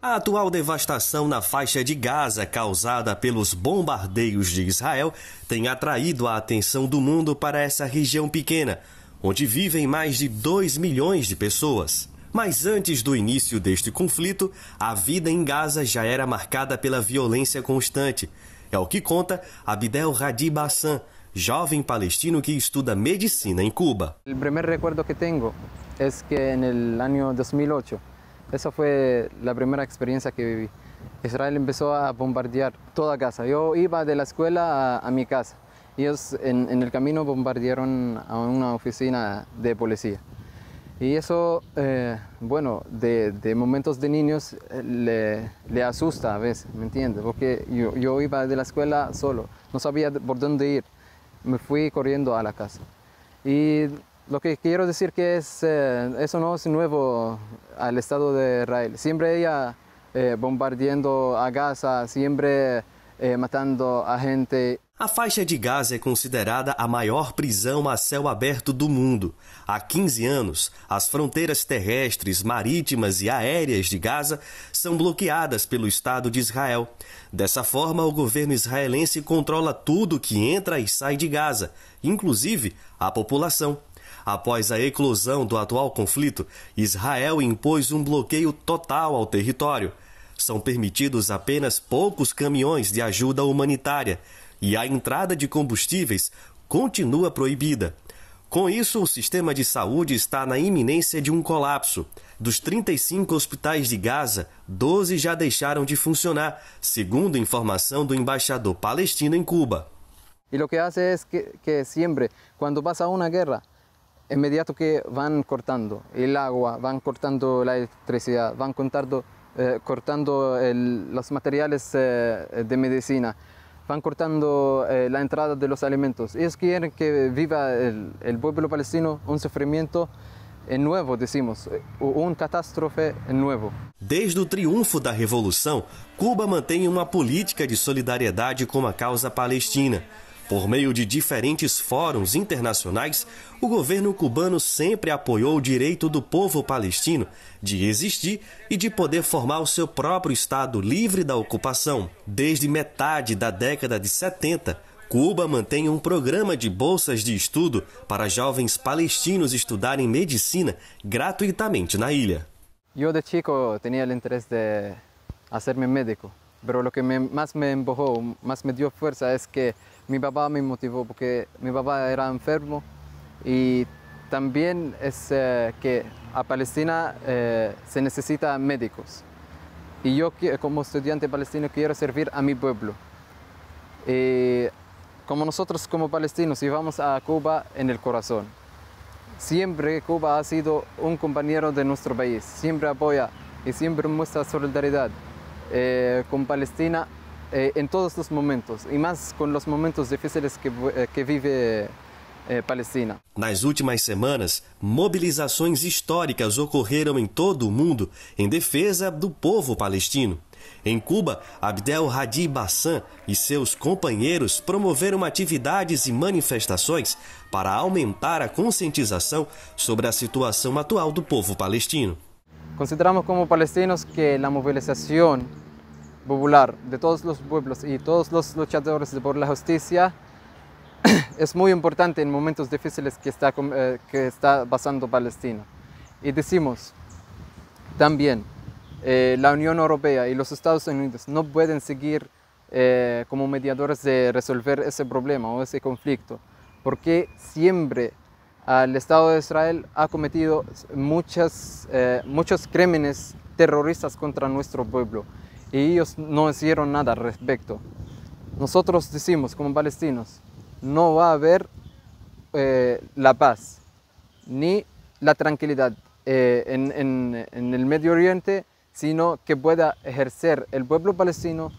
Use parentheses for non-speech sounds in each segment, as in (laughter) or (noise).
A atual devastação na faixa de Gaza causada pelos bombardeios de Israel tem atraído a atenção do mundo para essa região pequena, onde vivem mais de 2 milhões de pessoas. Mas antes do início deste conflito, a vida em Gaza já era marcada pela violência constante. É o que conta Abdel Hadi Bassan, jovem palestino que estuda medicina em Cuba. O primeiro recuerdo que tenho é que no ano 2008 Esa fue la primera experiencia que viví. Israel empezó a bombardear toda casa. Yo iba de la escuela a, mi casa. Ellos en, el camino bombardearon a una oficina de policía. Y eso, eh, bueno, de, momentos de niños eh, le, asusta a veces, ¿me entiendes? Porque yo, iba de la escuela solo, no sabía por dónde ir. Me fui corriendo a la casa. Y Lo que quiero decir que es, eh, eso no es nuevo al Estado de Israel. Siempre ella eh, bombardeando a Gaza, siempre eh, matando a gente. A faixa de Gaza é considerada a maior prisão a céu aberto do mundo. Há 15 anos, as fronteiras terrestres, marítimas e aéreas de Gaza são bloqueadas pelo Estado de Israel. Dessa forma, o governo israelense controla tudo que entra e sai de Gaza, inclusive a população. Após a eclosão do atual conflito, Israel impôs um bloqueio total ao território. São permitidos apenas poucos caminhões de ajuda humanitária e a entrada de combustíveis continua proibida. Com isso, o sistema de saúde está na iminência de um colapso. Dos 35 hospitais de Gaza, 12 já deixaram de funcionar, segundo informação do embaixador palestino em Cuba. E o que faz é que, que sempre, quando passa uma guerra, inmediato que van cortando el agua, van cortando la electricidad, van cortando, eh, cortando el, los materiales eh, de medicina, van cortando eh, la entrada de los alimentos. Ellos quieren que viva el, el pueblo palestino un sufrimiento eh, nuevo, decimos, eh, um catástrofe novo. Desde o triunfo da Revolução, Cuba mantém uma política de solidariedade com a causa palestina. Por meio de diferentes fóruns internacionais, o governo cubano sempre apoiou o direito do povo palestino de existir e de poder formar o seu próprio Estado livre da ocupação. Desde metade da década de 70, Cuba mantém um programa de bolsas de estudo para jovens palestinos estudarem medicina gratuitamente na ilha. Eu, de chico, tinha o interesse de ser médico. Pero lo que más me empujó, más me dio fuerza es que mi papá me motivó porque mi papá era enfermo y también es eh, que a Palestina eh, se necesitan médicos. Y yo como estudiante palestino quiero servir a mi pueblo. Y como nosotros como palestinos llevamos a Cuba en el corazón. Siempre Cuba ha sido un compañero de nuestro país, siempre apoya y siempre muestra solidaridad. eh, con Palestina eh, en todos los momentos, y más con los momentos difíciles que, eh, que vive eh, Palestina. Nas últimas semanas, mobilizações históricas ocorreram em todo o mundo em defesa do povo palestino. Em Cuba, Abdel Hadi Bassan e seus companheiros promoveram atividades e manifestações para aumentar a conscientização sobre a situação atual do povo palestino. Consideramos como palestinos que la movilización popular de todos los pueblos y todos los luchadores por la justicia (clears throat) es muy importante en momentos difíciles que está, eh, que está pasando Palestina. Y decimos también, eh, la Unión Europea y los Estados Unidos no pueden seguir eh, como mediadores de resolver ese problema o ese conflicto, porque siempre el Estado de Israel ha cometido muchas, eh, muchos crímenes terroristas contra nuestro pueblo y ellos no hicieron nada al respecto. Nosotros decimos como palestinos, no va a haber eh, la paz ni la tranquilidad eh, en el Medio Oriente, sino que pueda ejercer el pueblo palestino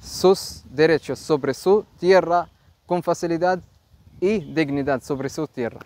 sus derechos sobre su tierra con facilidad y dignidad sobre su tierra.